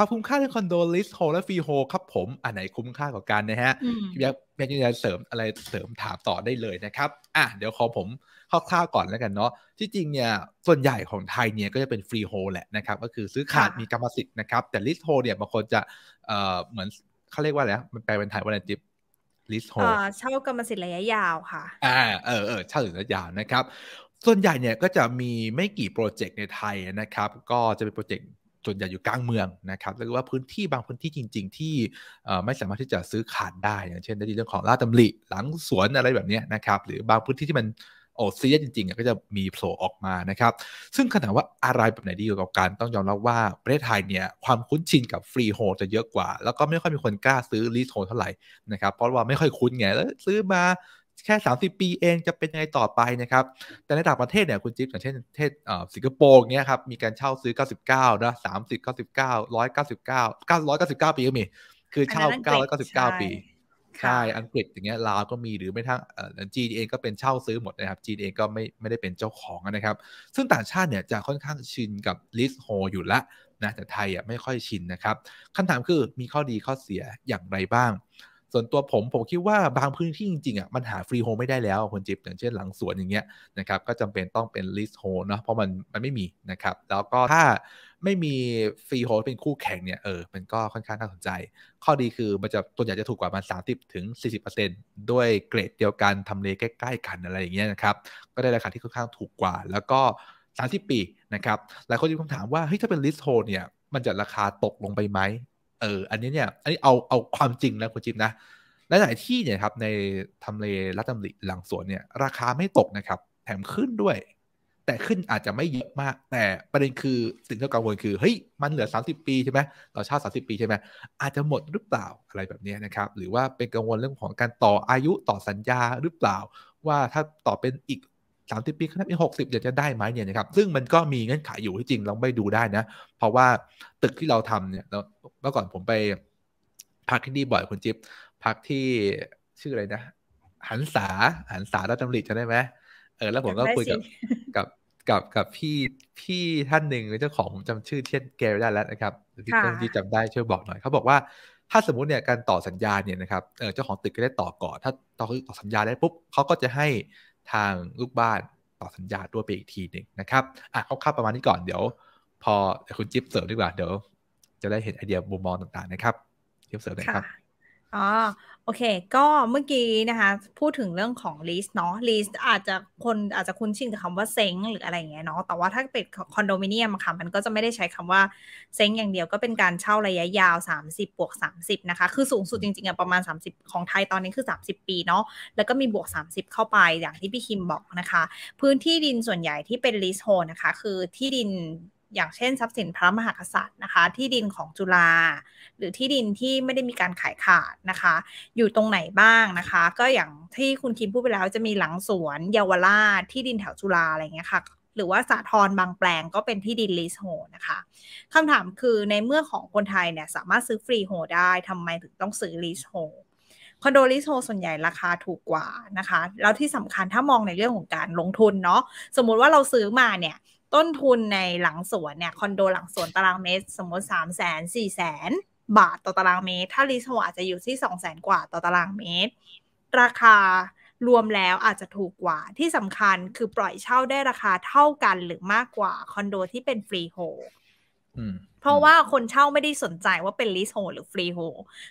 ความคุ้มค่าเรื่องคอนโดลิสโฮและฟรีโฮครับผมอันไหนคุ้มค่ากว่ากันนะฮะอยากอยากจะเสริมอะไรเสริมถามต่อได้เลยนะครับอ่ะเดี๋ยวขอผมคร่าวๆก่อนแล้วกันเนาะที่จริง เนี่ย ส่วนใหญ่ของไทยเนี่ย ก็จะเป็นฟรีโฮแหละนะครับ ก็คือซื้อขาดมีกรรมสิทธิ์นะครับแต่ลิสโฮเนี่ยบางคนจะเอ่อเหมือนเขาเรียกว่าอะไรมันแปลเป็นไทยว่าอะไรจิ๊บลิสโฮเช่ากรรมสิทธิ์ระยะยาวค่ะอ่าเออเออเช่าระยะยาวนะครับ ส่วนใหญ่เนี่ยก็จะมีไม่กี่โปรเจกต์ในไทยนะครับ ก็จะเป็นโปรเจกต์่วนใหญ่อยู่กลางเมืองนะครับ หรือว่าพื้นที่บางพื้นที่จริงๆที่ไม่สามารถที่จะซื้อขาดได้ อย่างเช่นในเรื่องของลาดตำลิหลังสวนอะไรแบบนี้นะครับ หรือบางพื้นที่ที่มันโอ้ซีเรียจริงๆก็จะมีโผล่ออกมา นะครับ ซึ่งขณะว่าอะไรแบบไหนดีกว่ากันต้องยอมรับว่าประเทศไทยเนี่ยความคุ้นชินกับฟรีโฮจะเยอะกว่า แล้วก็ไม่ค่อยมีคนกล้าซื้อลีโฮเท่าไหร่นะครับ เพราะว่าไม่ค่อยคุ้นไงแล้วซื้อมาแค่ 30 ปีเองจะเป็นยังไงต่อไปนะครับ แต่ในต่างประเทศเนี่ยคุณจิ๊บอย่างเช่นประเทศสิงคโปร์เนี่ยครับ มีการเช่าซื้อ 99 นะ 30 99 199 999 ปีก็มี คือเช่า 999 ปี ใช่ อังกฤษอย่างเงี้ยลาวก็มีหรือไม่ทั้งจีนเองก็เป็นเช่าซื้อหมดนะครับจีนเองก็ไม่ไม่ได้เป็นเจ้าของนะครับ ซึ่งต่างชาติเนี่ยจะค่อนข้างชินกับลิสโฮอยู่ละนะ แต่ไทยอ่ะไม่ค่อยชินนะครับคำถามคือมีข้อดีข้อเสียอย่างไรบ้างส่วนตัวผมผมคิดว่า บางพื้นที่จริงๆอ่ะมันหาฟรีโฮมไม่ได้แล้วคนจิบอย่างเช่นหลังสวนอย่างเงี้ยนะครับ ก็จำเป็นต้องเป็นลิสโฮเนาะเพราะมันมันไม่มีนะครับ แล้วก็ถ้าไม่มีฟรีโฮเป็นคู่แข่งเนี่ยเออมันก็ค่อนข้างน่าสนใจ ข้อดีคือมันจะตัวใหญ่จะถูกกว่ามาณสามสิบถึงสี่สิบเปอร์เซ็นต์ด้วยเกรดเดียวกัน ทำเลใกล้ๆกันอะไรอย่างเงี้ยนะครับก็ได้ราคาที่ค่อนข้างถูกกว่า แล้วก็สามสิบปีนะครับหลายคนมะคำถามว่าเฮ้ยถ้าเป็นลิสโฮเนี่ย มันจะราคาตกลงไปไหมเออ อันนี้เนี่ย อันนี้เอาเอาความจริงนะคุณจิ๊บนะหลายๆที่เนี่ยครับ ในทำเลรัตมริหลังสวนเนี่ยราคาไม่ตก นะ ครับ แถมขึ้นด้วย แต่ขึ้นอาจจะไม่เยอะมาก แต่ ประเด็นคือสิ่งที่กังวลคือเฮ้ย มันเหลือ 30ปีใช่ไหมต่อชาติ30 ปีใช่ไหมอาจจะหมดหรือเปล่าอะไรแบบนี้นะครับ หรือว่าเป็นกังวลเรื่องของการต่ออายุต่อสัญญาหรือเปล่า ว่าถ้าต่อเป็นอีกสามิบปีข้างหน้าปีหกสิบเดี๋ยวจะได้ไหมเนี่ยนะครับ ซึ่งมันก็มีเงื่อนไขอยู่ที่จริงเราไปดูได้นะ เพราะว่าตึกที่เราทำเนี่ยเมื่อก่อนผมไปพักที่นี่บ่อยคุณจิ๊บพักที่ชื่ออะไรนะหันษาหันษาราชวตำริจะได้ไหมเออแล้วผมก็คุยกับกับกับกับพี่พี่ท่านหนึ่งเจ้าของจํจำชื่อเทียนแกไม่ได้แล้วนะครับที่ท่านที่จำได้ช่วยบอกหน่อยเขาบอกว่าถ้าสมมติเนี่ยการต่อสัญญาเนี่ยนะครับเจ้าของตึกก็ได้ต่อก่อน ถ้าต่อต่อสัญญาได้ปุ๊บเขาก็จะให้ทาง ลูก บ้านต่อสัญญา ด้วยไปอีก ทีหนึ่งนะครับ อ่ะเข้าวๆประมาณนี้ก่อนเดี๋ยว พอคุณจิ๊บเสริมดีกว่า เดี๋ยว จะได้เห็น ไอเดียมุมมอง ต่างๆนะครับจิ๊บเสริมนะครับอ๋อโอเค ก็เมื่อกี้นะคะ พูดถึงเรื่องของล i สเนาะล i สอาจจะคนอาจจะคุ้นชินกับคำว่าเซ้งหรืออะไรอย่างเงี้ยเนาะแต่ว่าถ้าเป็นคอนโดมิเนียมค่ะมันก็จะไม่ได้ใช้คำว่าเซ้งอย่างเดียวก็เป็นการเช่าระยะยาว 30บวก30 นะคะ คือสูงสุดจริงๆอะประมาณ 30 ของไทยตอนนี้คือ 30 ปีเนาะแล้วก็มีบวก30 เข้าไปอย่างที่พี่คิมบอกนะคะ พื้นที่ดินส่วนใหญ่ที่เป็นลิสโฮนะคะ คือที่ดินอย่างเช่นทรัพย์สินพระมหากษัตริย์นะคะ ที่ดินของจุฬาหรือที่ดินที่ไม่ได้มีการขายขาดนะคะ อยู่ตรงไหนบ้างนะคะ ก็อย่างที่คุณคิมพูดไปแล้วจะมีหลังสวน เยาวราช ที่ดินแถวจุฬาอะไรเงี้ยค่ะหรือว่าสาทรบางแปลงก็เป็นที่ดินลีสโฮนะคะคำถามคือในเมื่อของคนไทยเนี่ยสามารถซื้อฟรีโฮได้ทำไมถึงต้องซื้อลีสโฮคอนโดลิโฮส่วนใหญ่ราคาถูกกว่านะคะ แล้วที่สำคัญถ้ามองในเรื่องของการลงทุนเนาะสมมุติว่าเราซื้อมาเนี่ยต้นทุนในหลังสวนเนี่ย คอนโดหลังสวนตารางเมตร สมมติสามแสนสี่แสนบาทต่อตารางเมตร ถ้ารีสอร์ทอาจจะอยู่ที่สองแสนกว่าต่อตารางเมตร ราคารวมแล้วอาจจะถูกกว่าที่สำคัญคือปล่อยเช่าได้ราคาเท่ากันหรือมากกว่า คอนโดที่เป็นฟรีโฮเพราะว่าคนเช่าไม่ได้สนใจว่าเป็นลิสโฮหรือฟรีโฮ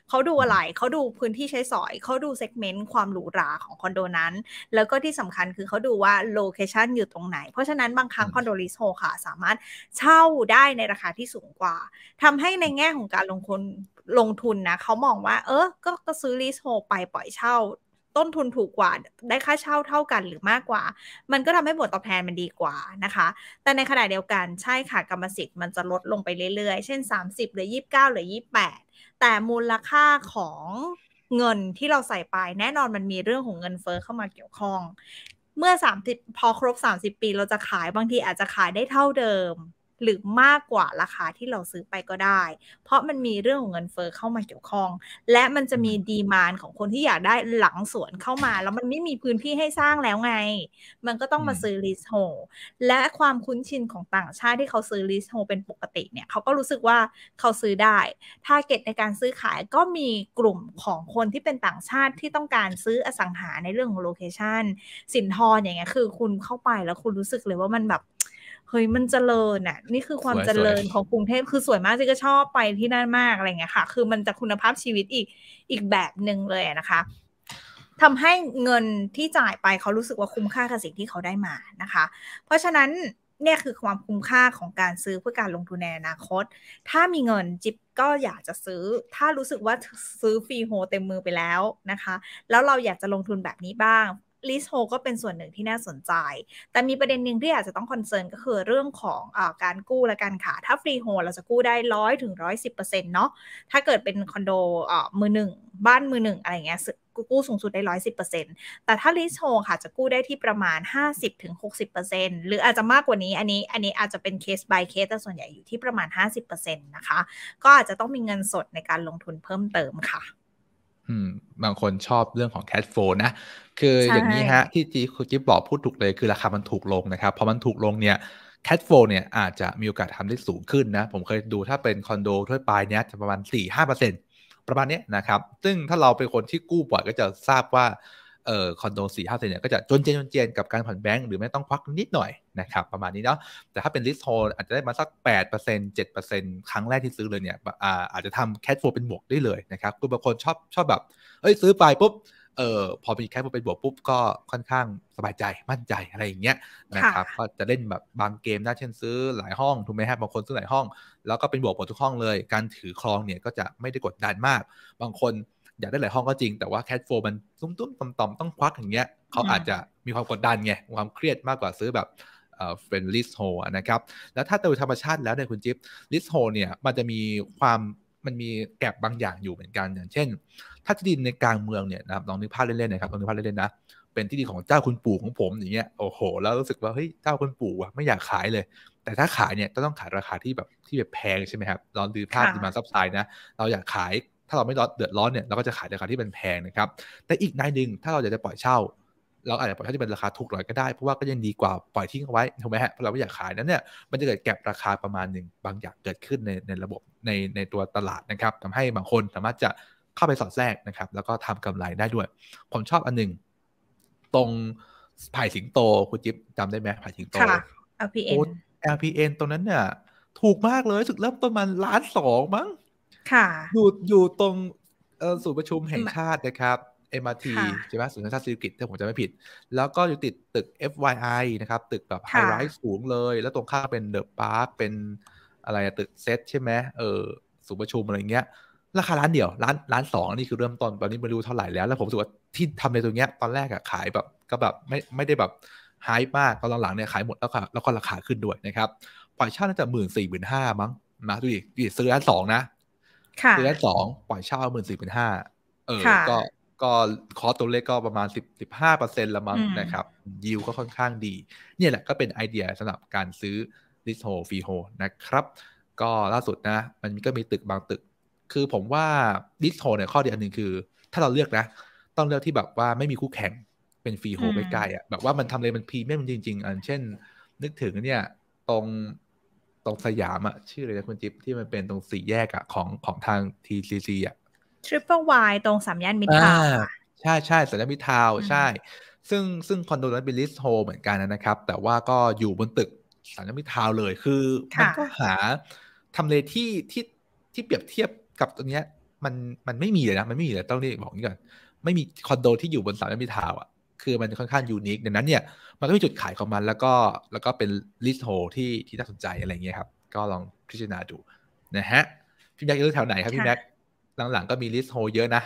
เขาดูอะไร เขาดูพื้นที่ใช้สอย เขาดูเซกเมนต์ความหรูหราของคอนโดนั้น แล้วก็ที่สำคัญคือเขาดูว่าโลเคชันอยู่ตรงไหน เพราะฉะนั้นบางครั้งคอนโดลิสโฮค่ะ สามารถเช่าได้ในราคาที่สูงกว่า ทำให้ในแง่ของการลงทุนลงทุนนะเขามองว่าเออก็ก็ซื้อลิสโฮไปปล่อยเช่าต้นทุนถูกกว่าได้ค่าเช่าเท่ากันหรือมากกว่า มันก็ทำให้ผลตอบแทนมันดีกว่านะคะ แต่ในขณะเดียวกันใช่ค่ะกรรมสิทธิ์มันจะลดลงไปเรื่อยๆ เช่น 30 หรือ 29หรือ 28 แต่มูลค่าของเงินที่เราใส่ไปแน่นอนมันมีเรื่องของเงินเฟอ้อเข้ามาเกี่ยวข้อง เมื่อ 30พอครบ30 ปีเราจะขายบางทีอาจจะขายได้เท่าเดิมหรือมากกว่าราคาที่เราซื้อไปก็ได้ เพราะมันมีเรื่องของเงินเฟอ้อเข้ามาเกี่ยวข้อง และมันจะมีดีมานของคนที่อยากได้หลังสวนเข้ามา แล้วมันไม่มีพื้นที่ให้สร้างแล้วไง มันก็ต้องมาซื้อลิสโฮและความคุ้นชินของต่างชาติที่เขาซื้อลิสโฮเป็นปกติเนี่ยเขาก็รู้สึกว่าเขาซื้อได้ทาร์เก็ตในการซื้อขายก็มีกลุ่มของคนที่เป็นต่างชาติที่ต้องการซื้ออสังหาในเรื่องของโลเคชันสินทรออย่างเงี้ยคือ คุณเข้าไปแล้วคุณรู้สึกเลยว่ามันแบบเฮ้ยมันเจริญอ่ะนี่คือความเจริญของกรุงเทพคือสวยมากจิก็ชอบไปที่นั่นมากอะไรเงี้ยค่ะคือมันจะคุณภาพชีวิตอีกอีกแบบหนึ่งเลยนะคะทำให้เงินที่จ่ายไปเขารู้สึกว่าคุ้มค่ากับสิ่งที่เขาได้มานะคะ เพราะฉะนั้นเนี่ยคือความคุ้มค่าของการซื้อเพื่อการลงทุนในอนาคต ถ้ามีเงินจิบก็อยากจะซื้อถ้ารู้สึกว่าซื้อฟรีโฮเต็มมือไปแล้วนะคะ แล้วเราอยากจะลงทุนแบบนี้บ้างลิสโฮก็เป็นส่วนหนึ่งที่น่าสนใจ แต่มีประเด็นหนึ่งที่อาจจะต้องคอนเซิร์นก็คือเรื่องของอการกู้และการขาถ้าฟรีโฮเราจะกู้ได้ร้อยถึงร้อยสิบเปอร์เซ็นต์เนาะ ถ้าเกิดเป็นคอนโดมือหนึ่งบ้านมือหนึ่งอะไรเงี้ยกู้สูงสุดได้ร้อยสิบเปอร์เซ็นต์แต่ถ้าลิสโฮค่ะจะกู้ได้ที่ประมาณห้าสิบถึงหกสิบเปอร์เซ็นต์หรืออาจจะมากกว่านี้ อันนี้อันนี้อาจจะเป็นเคส by เคสแต่ส่วนใหญ่อยู่ที่ประมาณห้าสิบเปอร์เซ็นต์นะคะ ก็อาจจะต้องมีเงินสดในการลงทุนเพิ่มเติมค่ะบางคนชอบเรื่องของแคดโฟนะ คืออย่างนี้ฮะ ที่จีคุจิบบอกพูดถูกเลยคือราคามันถูกลงนะครับ พอมันถูกลงเนี่ยแคดโฟเนี่ย อาจจะมีโอกาสทำได้สูงขึ้นนะ ผมเคยดูถ้าเป็นคอนโดทั่วไปเนี่ย จะประมาณ 4-5%ประมาณนี้นะครับ ซึ่งถ้าเราเป็นคนที่กู้บ่อยก็จะทราบว่าเอ่อคอนโดสี่ห้าเซนเนี่ย ก็จะจนเจนจนเจนกับการผ่อนแบงค์ หรือไม่ต้องควักนิดหน่อยนะครับ ประมาณนี้เนาะแต่ถ้าเป็นลิสโฮอาจจะได้มาสัก 8% 7%ครั้งแรกที่ซื้อเลยเนี่ยอาอาจจะทำแคชโฟเป็นบวกได้เลยนะครับคือบางคนชอบชอบแบบเอ้ยซื้อไปปุ๊บเออพอมีแคชโฟเป็นบวกปุ๊บ ก็ค่อนข้างสบายใจมั่นใจอะไรอย่างเงี้ยนะครับ ก็จะเล่นแบบบางเกมได้เช่นซื้อหลายห้องถูกไหมฮะบางคนซื้อหลายห้อง แล้วก็เป็นบวกหมดทุกห้องเลย การถือครองเนี่ยก็จะไม่ได้กดดันมาก บางคนอยากได้หลายห้องก็จริงแต่ว่าแคชโฟมันตุ้มตุ้มต่อมต่อมต้องควักอย่างเงี้ยเขาอาจจะมีความกดดันไง ความเครียดมากกว่าซื้อแบบเฟรนลิสโฮนะครับแล้วถ้าโดยธรรมชาติแล้วเนี่ยคุณจิ๊บลิสโฮเนี่ยมันจะมีความ มันมีแกลบบางอย่างอยู่เหมือนกันอย่าง เช่น ถ้าที่ดินในกลางเมืองเนี่ยนะครับลองนึกภาพเล่นๆนะครับลองนึกภาพเล่นๆนะเป็นที่ดินของเจ้าคุณปู่ของผมอย่างเงี้ยโอ้โห แล้วรู้สึกว่าเฮ้ยเจ้าคุณปู่อะไม่อยากขายเลย แต่ถ้าขายเนี่ยต้องขายราคาที่แบบที่แบบแพงใช่ไหมครับลองดูภาพดีมาซับไซด์นะเราอยากขายถ้าเราไม่เดือดร้อนเนี่ยเราก็จะขายราคาที่เป็นแพงนะครับ แต่อีกนายหนึ่งถ้าเราอยากจะปล่อยเช่า เราอาจจะปล่อยเช่าที่เป็นราคาถูกหน่อยก็ได้ เพราะว่าก็ยังดีกว่าปล่อยทิ้งเอาไว้ถูกไหมฮะเพราะเราไม่อยากขายนั้นเนี่ยมันจะเกิดแก็บราคาประมาณหนึ่งบางอย่างเกิดขึ้นในในระบบในในตัวตลาดนะครับทำให้บางคนสามารถจะเข้าไปสอดแทรกนะครับ แล้วก็ทำกำไรได้ด้วย ผมชอบอันหนึ่งตรงผ่สิงโตคุณจิ๊บจำได้ไหมผ่สิงโตค่ะ LPN LPN ตรงนั้นเนี่ย ถูกมากเลยสุดเริ่มต้นมันล้านสองมั้งค่ะอยู่อยู่ตรงศูนย์ประชุมแห่งชาตินะครับ MRT ใช่ไหมศูนย์ชาติศิริกิตถ้าผมจะไม่ผิด แล้วก็อยู่ติดตึก FYI นะครับ ตึกแบบไฮไรส์สูงเลย แล้วตรงข้ามเป็นเดอะพาร์คเป็นอะไรตึกเซตใช่ไหมเออศูนย์ประชุมอะไรเงี้ยราคาร้านเดียวร้านร้านสองนี่คือเริ่มต้นตอนนี้ไม่รู้เท่าไหร่แล้ว แล้วผมสึกว่าที่ทำในตรงเนี้ย ตอนแรกอะขายแบบก็แบบไม่ไม่ได้แบบหายมากตอนหลังเนี่ยขายหมดแล้วก็แล้วก็ราคาขึ้นด้วยนะครับปล่อยเช่าน่าจะหมื่นสี่หมื่นห้ามั้งนะดูดิดดิซื้อร้านสองนะคือนสองปล่อยเช่าหมื่นสี่เป็นห้าเออก็ก็คอตัวเลขก็ประมาณสสิิบบห้าเปอร์เซ็นต์ละมั้งนะครับ ยิวก็ค่อนข้างดี เนี่ยแหละก็เป็นไอเดียสำหรับการซื้อลิสโฮฟีโฮ นะครับ ก็ล่าสุดนะ มันก็มีตึกบางตึก คือผมว่าลิสโฮเนี่ยข้อดีอันหนึ่งคือ ถ้าเราเลือกนะ ต้องเลือกที่แบบว่าไม่มีคู่แข่งเป็นฟีโฮใกล้ๆอ่ะ แบบว่ามันทำเลยมันพรีเมียมจริง ๆ อันเช่น นึกถึงเนี่ยตรงตรงสยามอะชื่ออะไรนะคุณจิ๊บที่มันเป็นตรงสี่แยกอะของของทาง TCC อะ Triple Y ตรงสามย่านมิทาวใช่ใช่สามย่านมิทาว ใช่ ซึ่งซึ่งคอนโดนั้นเป็นลิสโฮเหมือนกันนะครับ แต่ว่าก็อยู่บนตึกสามย่านมิทาว เลยคือ มันก็หาทำเลที่ที่ที่เปรียบเทียบกับตรงเนี้ยมันมันไม่มีเลยนะมันไม่มีเลยต้องเี่บอกนี้ก่อนไม่มีคอนโดที่อยู่บนสามย่านมิทาวอะคือมันค่อนข้างยูนิคดังนั้นเนี่ย มันก็มีจุดขายของมันแล้วก็แล้วก็เป็นลิสโฮที่ที่น่าสนใจอะไรเงี้ยครับ ก็ลองพิจารณาดู นะฮะพี่แม็กซ์อยู่แถวไหนครับพี่แม็กหลังๆ ก็มีลิสโฮเยอะนะ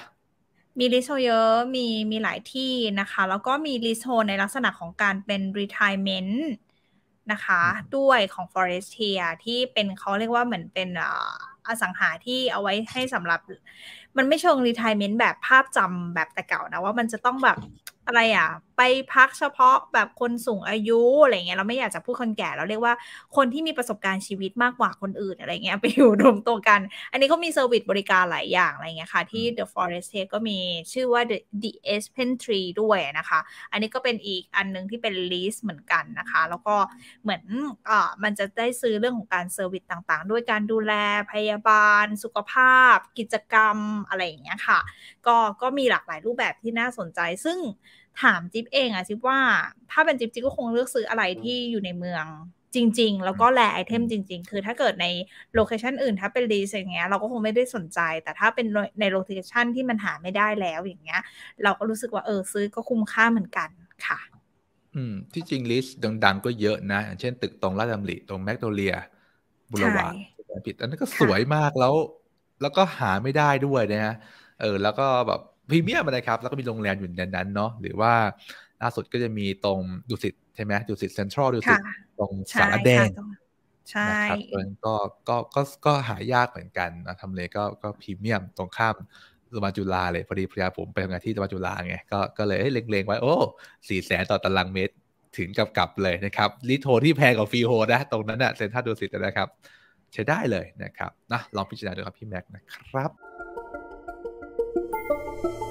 มีลิสโฮเยอะ มีมีหลายที่นะคะ แล้วก็มีลิสโฮในลักษณะของการเป็น retirement นะคะ ด้วยของ Forestia ที่เป็นเขาเรียกว่าเหมือนเป็นอสังหาที่เอาไว้ให้สำหรับ มันไม่ชง retirement แบบภาพจำแบบแต่เก่านะว่ามันจะต้องแบบอะไรอ่ะไปพักเฉพาะแบบคนสูงอายุ อะไรเงี้ยเราไม่อยากจะพูดคนแก่เราเรียกว่าคนที่มีประสบการณ์ชีวิตมากกว่าคนอื่นอะไรเงี้ยไปอยู่รวมตัวกัน อันนี้ก็มีเซอร์วิสบริการหลายอย่างอะไรเงี้ยค่ะ ที่ The Forest ก็มีชื่อว่า The, The s p e n Tree ด้วยนะคะ อันนี้ก็เป็นอีกอันนึง ที่เป็นลิสต์เหมือนกันนะคะ แล้วก็เหมือนอ่ามันจะได้ซื้อเรื่องของการเซอร์วิสต่างๆด้วยการดูแลพยาบาล สุขภาพ กิจกรรมอะไรเงี้ยค่ะ ก็ก็มีหลากหลายรูปแบบที่น่าสนใจซึ่งถามจิ๊บเองอะจิ๊บว่า ถ้าเป็นจิ๊บจิ๊บก็คงเลือกซื้ออะไรที่อยู่ในเมือง จริง ๆ แล้วก็แลไอเทมจริง ๆ คือถ้าเกิดในโลเคชันอื่นถ้าเป็นรีสอย่างเงี้ยเราก็คงไม่ได้สนใจ แต่ถ้าเป็นในโลเคชันที่มันหาไม่ได้แล้วอย่างเงี้ย เราก็รู้สึกว่าเออซื้อก็คุ้มค่าเหมือนกันค่ะอืมที่จริงลิสต์ดัง ๆ ก็เยอะนะอย่างเช่นตึกตรงลาดดำริตรงแมกโดเลียบุรวาผิด อันนั้นก็สวยมากแล้ว แล้วก็หาไม่ได้ด้วยนะฮะเออแล้วก็แบบพรีเมียมนะครับ แล้วก็มีโรงแรมอยู่ในนั้นเนาะ หรือว่าล่าสุดก็จะมีตรงดุสิตใช่ไหมดุสิตเซ็นทรัลดุสิตตรงสารแดงใช่ครับก็ก็ก็ก็หายากเหมือนกันนะ ทำเลก็ก็พรีเมียมตรงข้ามสมาลจุฬาเลย พอดีภรรยาผมไปทำงานที่สมาลจุฬาไง ก็ก็เลยเล็งๆไว้ โอ้ สี่แสนต่อตารางเมตรถึงกับกลับเลยนะครับรีโทที่แพงกว่าฟรีโฮนะ ตรงนั้นนะเซ็นทรัลดูสิตนะครับใช้ได้เลยนะครับ นะ ลองพิจารณาดูครับพี่แม็กนะครับ thank you